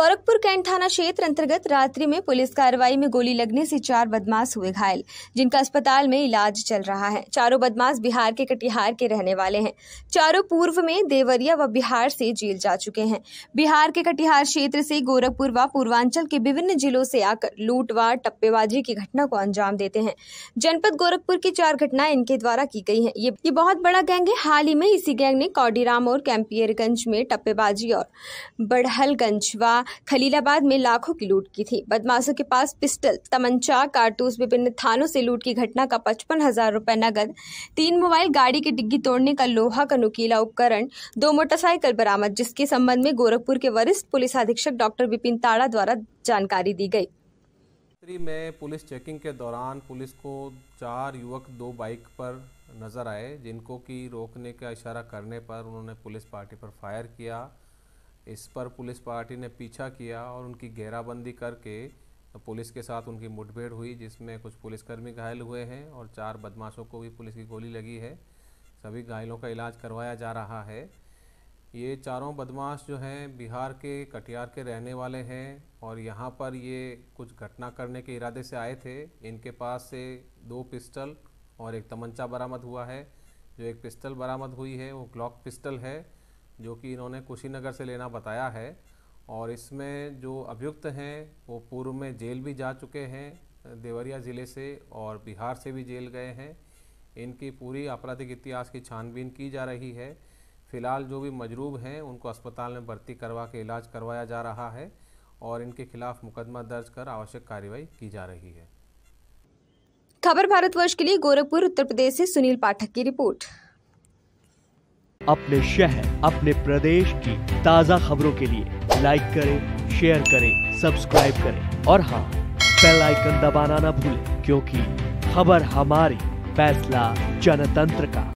Gorakhpur cantt थाना क्षेत्र अंतर्गत रात्रि में पुलिस कार्रवाई में गोली लगने से चार बदमाश हुए घायल जिनका अस्पताल में इलाज चल रहा है चारों बदमाश बिहार के कटिहार के रहने वाले हैं चारों पूर्व में देवरिया व बिहार से जेल जा चुके हैं बिहार के कटिहार क्षेत्र से गोरखपुर व पूर्वांचल के विभिन्न जिलों से आकर लूटवार टप्पेबाजी की घटना को अंजाम देते हैं जनपद गोरखपुर की चार घटनाएं इनके द्वारा की गई है ये, ये बहुत बड़ा गैंग है हाल ही में इसी गैंग ने कौडीराम और कैंपियरगंज में टप्पेबाजी और बड़हलगंज व खलीलाबाद में लाखों की लूट की थी बदमाशों के पास पिस्टल तमंचा कारतूस विभिन्न थानों से लूट की घटना का पचपन हजार रुपए नकद तीन मोबाइल गाड़ी की डिग्गी तोड़ने का लोहा का नुकीला उपकरण दो मोटरसाइकिल बरामद जिसके संबंध में गोरखपुर के वरिष्ठ पुलिस अधीक्षक डॉक्टर विपिन ताड़ा द्वारा जानकारी दी गई में पुलिस चेकिंग के दौरान पुलिस को चार युवक दो बाइक पर नज़र आए जिनको कि रोकने का इशारा करने पर उन्होंने पुलिस पार्टी पर फायर किया इस पर पुलिस पार्टी ने पीछा किया और उनकी घेराबंदी करके पुलिस के साथ उनकी मुठभेड़ हुई जिसमें कुछ पुलिसकर्मी घायल हुए हैं और चार बदमाशों को भी पुलिस की गोली लगी है सभी घायलों का इलाज करवाया जा रहा है ये चारों बदमाश जो हैं बिहार के कटिहार के रहने वाले हैं और यहाँ पर ये कुछ घटना करने के इरादे से आए थे इनके पास से दो पिस्टल और एक तमंचा बरामद हुआ है जो एक पिस्टल बरामद हुई है वो ग्लॉक पिस्टल है जो कि इन्होंने कुशीनगर से लेना बताया है और इसमें जो अभियुक्त हैं वो पूर्व में जेल भी जा चुके हैं देवरिया ज़िले से और बिहार से भी जेल गए हैं इनकी पूरी आपराधिक इतिहास की छानबीन की जा रही है फ़िलहाल जो भी मजरूब हैं उनको अस्पताल में भर्ती करवा के इलाज करवाया जा रहा है और इनके खिलाफ मुकदमा दर्ज कर आवश्यक कार्रवाई की जा रही है खबर भारतवर्ष के लिए गोरखपुर उत्तर प्रदेश से सुनील पाठक की रिपोर्ट अपने शहर अपने प्रदेश की ताज़ा खबरों के लिए लाइक करें शेयर करें सब्सक्राइब करें और हाँ बेल आइकन दबाना ना भूलें क्योंकि खबर हमारी फैसला जनतंत्र का